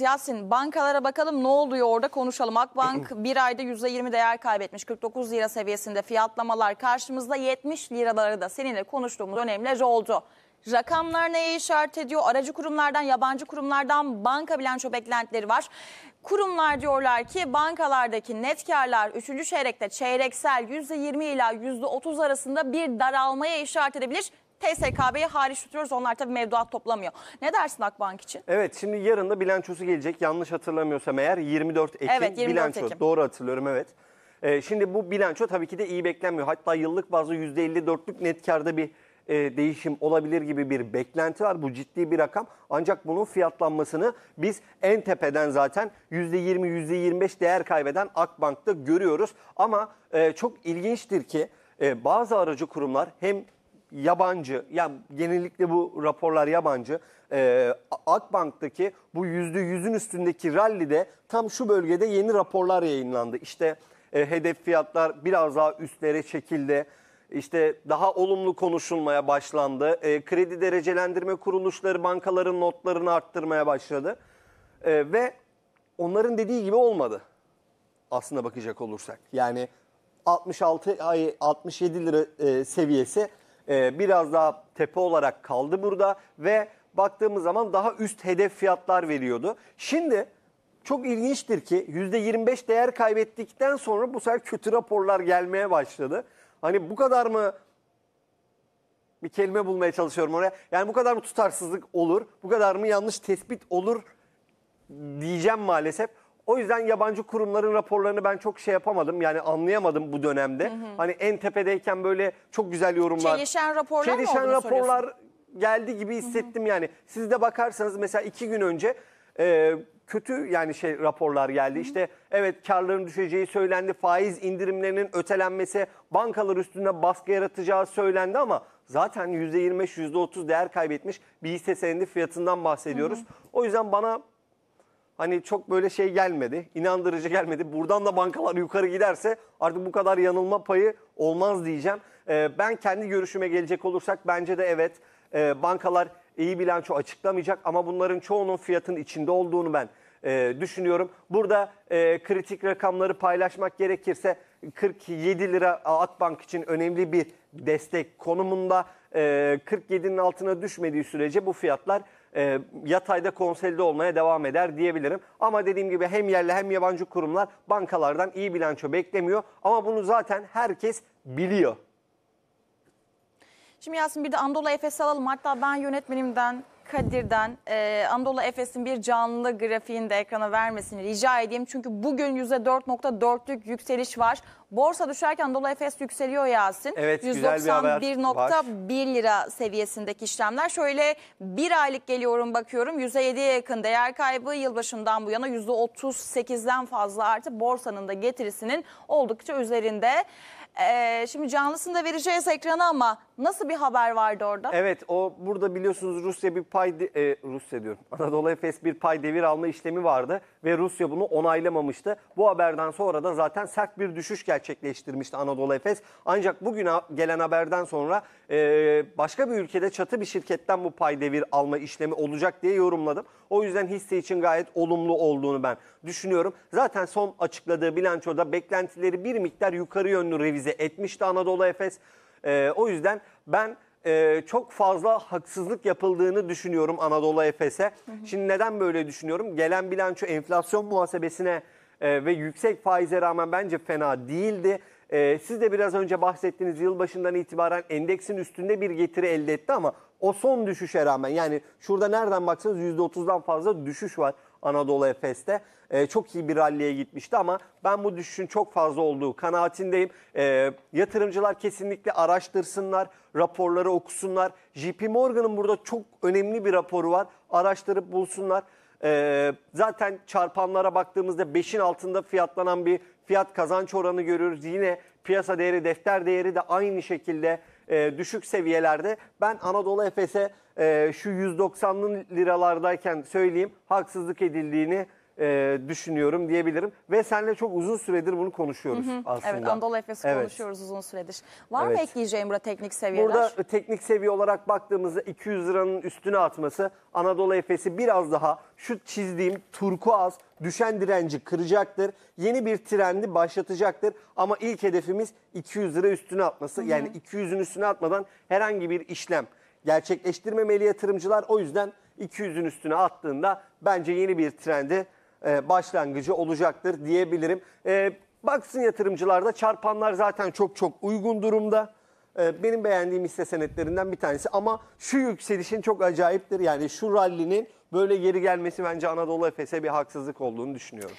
Yasin bankalara bakalım ne oluyor orada konuşalım. Akbank bir ayda %20 değer kaybetmiş. 49 lira seviyesinde fiyatlamalar karşımızda 70 liraları da seninle konuştuğumuz önemli oldu. Rakamlar neye işaret ediyor? Aracı kurumlardan, yabancı kurumlardan banka bilanço beklentileri var. Kurumlar diyorlar ki bankalardaki net karlar 3. çeyrekte çeyreksel %20 ila %30 arasında bir daralmaya işaret edebilir. TSKB'ye hariç tutuyoruz. Onlar tabii mevduat toplamıyor. Ne dersin Akbank için? Evet şimdi yarın da bilançosu gelecek. Yanlış hatırlamıyorsam eğer 24 Ekim evet, 24 bilanço. Ekim. Doğru hatırlıyorum evet. Ee, şimdi bu bilanço tabii ki de iyi beklenmiyor. Hatta yıllık bazı %54'lük net karda bir e, değişim olabilir gibi bir beklenti var. Bu ciddi bir rakam. Ancak bunun fiyatlanmasını biz en tepeden zaten %20, %25 değer kaybeden Akbank'ta görüyoruz. Ama e, çok ilginçtir ki e, bazı aracı kurumlar hem yabancı, yani genellikle bu raporlar yabancı. Ee, Akbank'taki bu yüzde yüzün üstündeki rally de tam şu bölgede yeni raporlar yayınlandı. İşte e, hedef fiyatlar biraz daha üstlere çekildi. İşte daha olumlu konuşulmaya başlandı. E, kredi derecelendirme kuruluşları bankaların notlarını arttırmaya başladı. E, ve onların dediği gibi olmadı. Aslında bakacak olursak. Yani 66 ay 67 lira e, seviyesi ee, biraz daha tepe olarak kaldı burada ve baktığımız zaman daha üst hedef fiyatlar veriyordu. Şimdi çok ilginçtir ki %25 değer kaybettikten sonra bu sefer kötü raporlar gelmeye başladı. Hani bu kadar mı bir kelime bulmaya çalışıyorum oraya. Yani bu kadar mı tutarsızlık olur, bu kadar mı yanlış tespit olur diyeceğim maalesef. O yüzden yabancı kurumların raporlarını ben çok şey yapamadım. Yani anlayamadım bu dönemde. Hı hı. Hani en tepedeyken böyle çok güzel yorumlar. Çelişen raporlar Çelişen mı raporlar geldi gibi hissettim hı hı. yani. Siz de bakarsanız mesela iki gün önce e, kötü yani şey raporlar geldi. Hı hı. İşte evet karların düşeceği söylendi. Faiz indirimlerinin ötelenmesi, bankalar üstünde baskı yaratacağı söylendi ama zaten %25, %30 değer kaybetmiş bir hisse senedi fiyatından bahsediyoruz. Hı hı. O yüzden bana hani çok böyle şey gelmedi, inandırıcı gelmedi. Buradan da bankalar yukarı giderse artık bu kadar yanılma payı olmaz diyeceğim. Ee, ben kendi görüşüme gelecek olursak bence de evet ee, bankalar iyi bilanço açıklamayacak ama bunların çoğunun fiyatın içinde olduğunu ben e, düşünüyorum. Burada e, kritik rakamları paylaşmak gerekirse 47 lira Akbank için önemli bir destek konumunda e, ee, 47'nin altına düşmediği sürece bu fiyatlar e, yatayda konsolide olmaya devam eder diyebilirim. Ama dediğim gibi hem yerli hem yabancı kurumlar bankalardan iyi bilanço beklemiyor. Ama bunu zaten herkes biliyor. Şimdi Yasin bir de Anadolu Efes'i alalım. Hatta ben yönetmenimden Kadir'den e, Anadolu Efes'in bir canlı grafiğini de ekrana vermesini rica edeyim. Çünkü bugün %4.4'lük yükseliş var. Borsa düşerken Anadolu Efes yükseliyor Yasin. Evet 191.1 lira seviyesindeki işlemler. Şöyle bir aylık geliyorum bakıyorum %7'ye yakın değer kaybı yılbaşından bu yana %38'den fazla artı borsanın da getirisinin oldukça üzerinde. Ee, şimdi canlısını da vereceğiz ekranı ama Nasıl bir haber vardı orada? Evet o burada biliyorsunuz Rusya bir pay de, e, Rusya diyorum. Anadolu Efes bir pay devir alma işlemi vardı ve Rusya bunu onaylamamıştı. Bu haberden sonra da zaten sert bir düşüş gerçekleştirmişti Anadolu Efes. Ancak bugün gelen haberden sonra e, başka bir ülkede çatı bir şirketten bu pay devir alma işlemi olacak diye yorumladım. O yüzden hisse için gayet olumlu olduğunu ben düşünüyorum. Zaten son açıkladığı bilançoda beklentileri bir miktar yukarı yönlü revize etmişti Anadolu Efes. E, o yüzden ben e, çok fazla haksızlık yapıldığını düşünüyorum Anadolu Efes'e. Şimdi neden böyle düşünüyorum? Gelen bilanço enflasyon muhasebesine e, ve yüksek faize rağmen bence fena değildi. E, siz de biraz önce bahsettiğiniz yılbaşından itibaren endeksin üstünde bir getiri elde etti ama o son düşüşe rağmen yani şurada nereden baksanız %30'dan fazla düşüş var. Anadolu Efes'te. E, çok iyi bir ralliye gitmişti ama ben bu düşüşün çok fazla olduğu kanaatindeyim. E, yatırımcılar kesinlikle araştırsınlar, raporları okusunlar. JP Morgan'ın burada çok önemli bir raporu var. Araştırıp bulsunlar. E, zaten çarpanlara baktığımızda 5'in altında fiyatlanan bir fiyat kazanç oranı görüyoruz. Yine piyasa değeri, defter değeri de aynı şekilde e, düşük seviyelerde. Ben Anadolu Efes'e e, şu 190'lı liralardayken söyleyeyim haksızlık edildiğini e, düşünüyorum diyebilirim. Ve seninle çok uzun süredir bunu konuşuyoruz aslında. Evet Anadolu Efes'i Evet. konuşuyoruz uzun süredir. Var Evet. mı ekleyeceğim burada teknik seviyeler? Burada e, teknik seviye olarak baktığımızda 200 liranın üstüne atması Anadolu Efes'i biraz daha şu çizdiğim turkuaz düşen direnci kıracaktır. Yeni bir trendi başlatacaktır ama ilk hedefimiz 200 lira üstüne atması. Yani 200'ün üstüne atmadan herhangi bir işlem gerçekleştirmemeli yatırımcılar. O yüzden 200'ün üstüne attığında bence yeni bir trendi e, başlangıcı olacaktır diyebilirim. E, baksın yatırımcılarda çarpanlar zaten çok çok uygun durumda. E, benim beğendiğim hisse senetlerinden bir tanesi ama şu yükselişin çok acayiptir. Yani şu rallinin böyle geri gelmesi bence Anadolu Efes'e bir haksızlık olduğunu düşünüyorum.